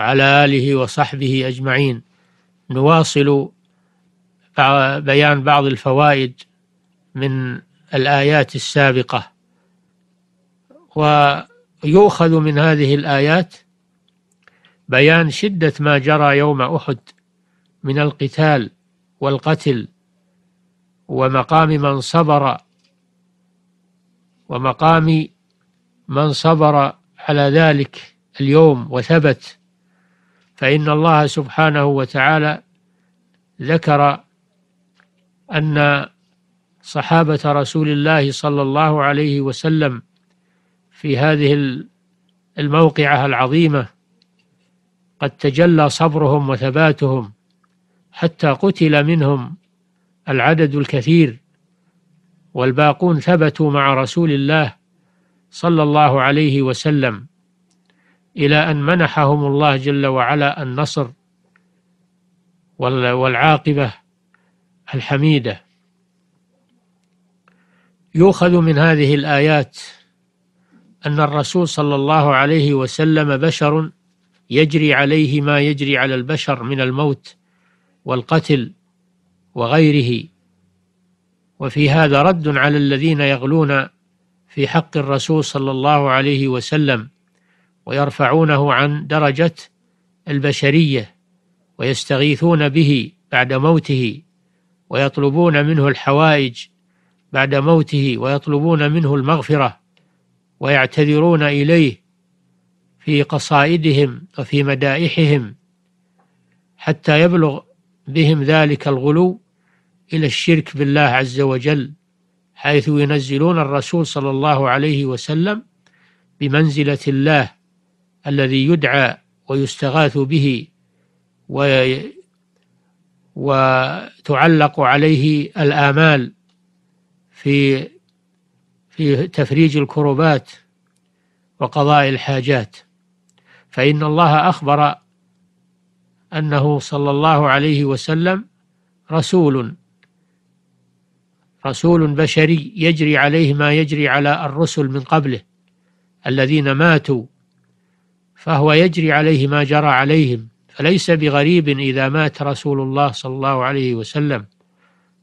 وعلى آله وصحبه أجمعين نواصل بيان بعض الفوائد من الآيات السابقة ويؤخذ من هذه الآيات بيان شدة ما جرى يوم أحد من القتال والقتل ومقام من صبر ومقام من صبر على ذلك اليوم وثبت فإن الله سبحانه وتعالى ذكر أن صحابة رسول الله صلى الله عليه وسلم في هذه الموقعة العظيمة قد تجلى صبرهم وثباتهم حتى قتل منهم العدد الكثير والباقون ثبتوا مع رسول الله صلى الله عليه وسلم إلى أن منحهم الله جل وعلا النصر والعاقبة الحميدة يؤخذ من هذه الآيات أن الرسول صلى الله عليه وسلم بشر يجري عليه ما يجري على البشر من الموت والقتل وغيره وفي هذا رد على الذين يغلون في حق الرسول صلى الله عليه وسلم ويرفعونه عن درجة البشرية ويستغيثون به بعد موته ويطلبون منه الحوائج بعد موته ويطلبون منه المغفرة ويعتذرون إليه في قصائدهم وفي مدائحهم حتى يبلغ بهم ذلك الغلو إلى الشرك بالله عز وجل حيث ينزلون الرسول صلى الله عليه وسلم بمنزلة الله الذي يدعى ويستغاث به و وتعلق عليه الآمال في في تفريج الكربات وقضاء الحاجات فإن الله أخبر أنه صلى الله عليه وسلم رسول رسول بشري يجري عليه ما يجري على الرسل من قبله الذين ماتوا فهو يجري عليه ما جرى عليهم فليس بغريب إذا مات رسول الله صلى الله عليه وسلم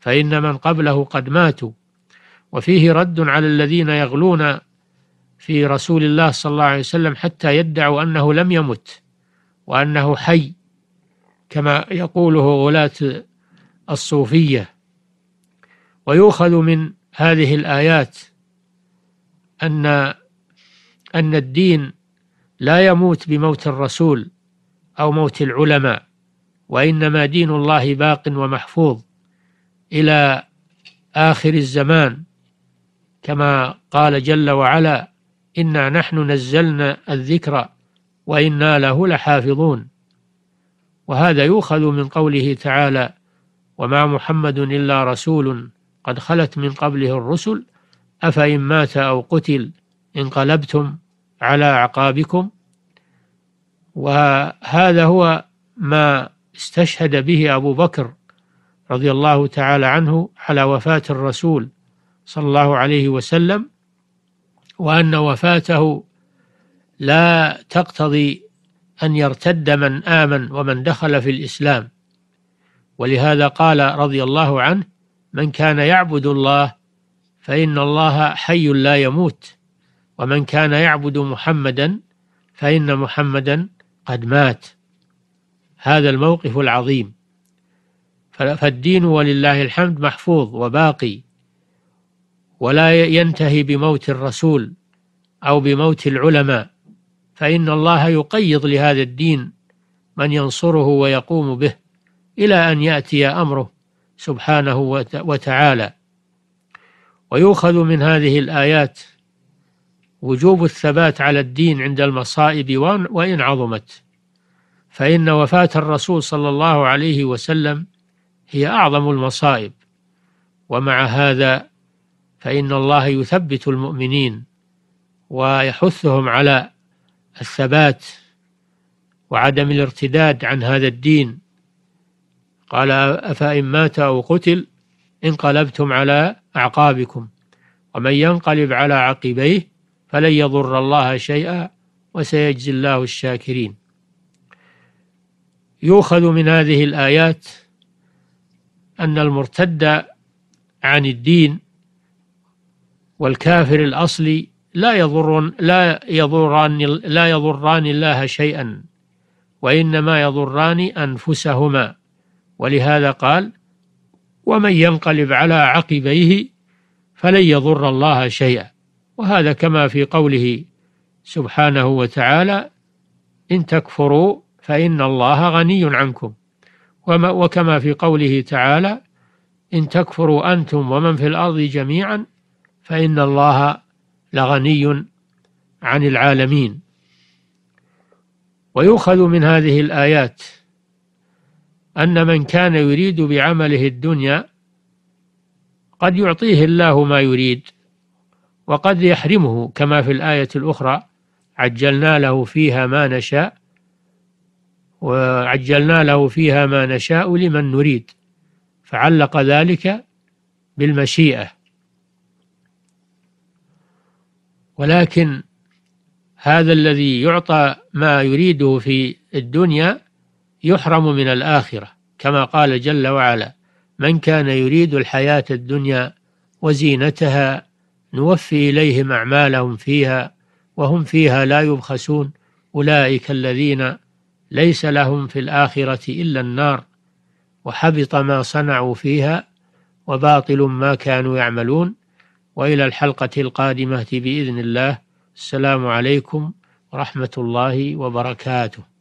فإن من قبله قد ماتوا وفيه رد على الذين يغلون في رسول الله صلى الله عليه وسلم حتى يدعوا أنه لم يمت وأنه حي كما يقوله غلاة الصوفية ويؤخذ من هذه الآيات أن أن الدين لا يموت بموت الرسول أو موت العلماء وإنما دين الله باق ومحفوظ إلى آخر الزمان كما قال جل وعلا إنا نحن نزلنا الذكر وإنا له لحافظون وهذا يؤخذ من قوله تعالى وما محمد إلا رسول قد خلت من قبله الرسل أفإن مات أو قتل انقلبتم على أعقابكم وهذا هو ما استشهد به أبو بكر رضي الله تعالى عنه على وفاة الرسول صلى الله عليه وسلم وأن وفاته لا تقتضي أن يرتد من آمن ومن دخل في الإسلام ولهذا قال رضي الله عنه من كان يعبد الله فإن الله حي لا يموت ومن كان يعبد محمدا فإن محمدا قد مات هذا الموقف العظيم فالدين ولله الحمد محفوظ وباقي ولا ينتهي بموت الرسول أو بموت العلماء فإن الله يقيض لهذا الدين من ينصره ويقوم به إلى أن يأتي أمره سبحانه وتعالى ويؤخذ من هذه الآيات وجوب الثبات على الدين عند المصائب وإن عظمت فإن وفاة الرسول صلى الله عليه وسلم هي أعظم المصائب ومع هذا فإن الله يثبت المؤمنين ويحثهم على الثبات وعدم الارتداد عن هذا الدين قال أفإن مات أو قتل انقلبتم على أعقابكم ومن ينقلب على عقبيه فلن يضر الله شيئا وسيجزي الله الشاكرين يؤخذ من هذه الآيات أن المرتد عن الدين والكافر الأصلي لا يضر لا يضران لا يضران الله شيئا وإنما يضران أنفسهما ولهذا قال ومن ينقلب على عقبيه فلن يضر الله شيئا وهذا كما في قوله سبحانه وتعالى إن تكفروا فإن الله غني عنكم وما وكما في قوله تعالى إن تكفروا أنتم ومن في الأرض جميعا فإن الله لغني عن العالمين ويؤخذ من هذه الآيات أن من كان يريد بعمله الدنيا قد يعطيه الله ما يريد وقد يحرمه كما في الآية الأخرى عجلنا له فيها ما نشاء وعجلنا له فيها ما نشاء لمن نريد فعلق ذلك بالمشيئة ولكن هذا الذي يعطى ما يريده في الدنيا يحرم من الآخرة كما قال جل وعلا من كان يريد الحياة الدنيا وزينتها نوفي إليهم أعمالهم فيها وهم فيها لا يبخسون أولئك الذين ليس لهم في الآخرة إلا النار وحبط ما صنعوا فيها وباطل ما كانوا يعملون وإلى الحلقة القادمة بإذن الله السلام عليكم ورحمة الله وبركاته